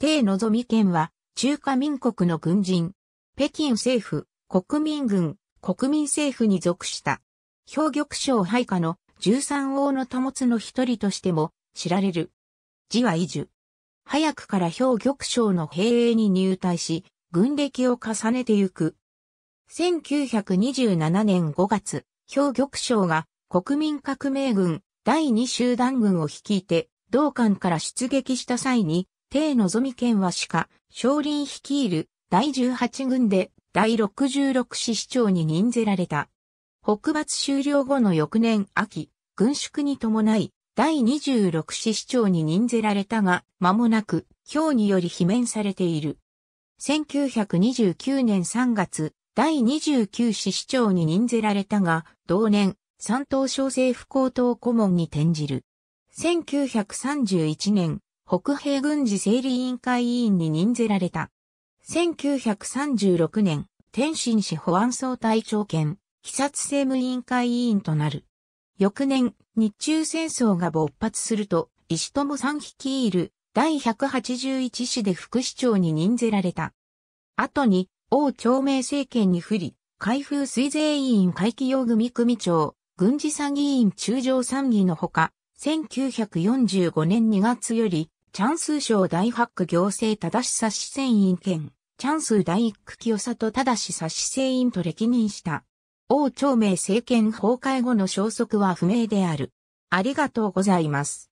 帝のぞみ県は、中華民国の軍人、北京政府、国民軍、国民政府に属した、兵玉省配下の13王の保つの一人としても知られる。字は伊樹。早くから兵玉省の兵営に入隊し、軍歴を重ねてゆく。1927年5月、兵玉省が国民革命軍第2集団軍を率いて、道館から出撃した際に、帝のぞみ県は鹿、少林率いる第18軍で第66師市長に任ぜられた。北伐終了後の翌年秋、軍縮に伴い、第26師市長に任ぜられたが、間もなく、今日により罷免されている。1929年3月、第29師市長に任ぜられたが、同年、三東省政府高等顧問に転じる。1931年、北平軍事整理委員会委員に任ぜられた。1936年、天津市保安総隊長兼、被殺政務委員会委員となる。翌年、日中戦争が勃発すると、石友さん率いる第181市で副市長に任ぜられた。後に、王朝明政権に不利、開封水税委員会企業組組長、軍事参議院中上参議のほか、1945年2月より、チャンス省大八区行政正し差し船員兼、チャンス第一区清里正し差し船員と歴任した。王朝明政権崩壊後の消息は不明である。ありがとうございます。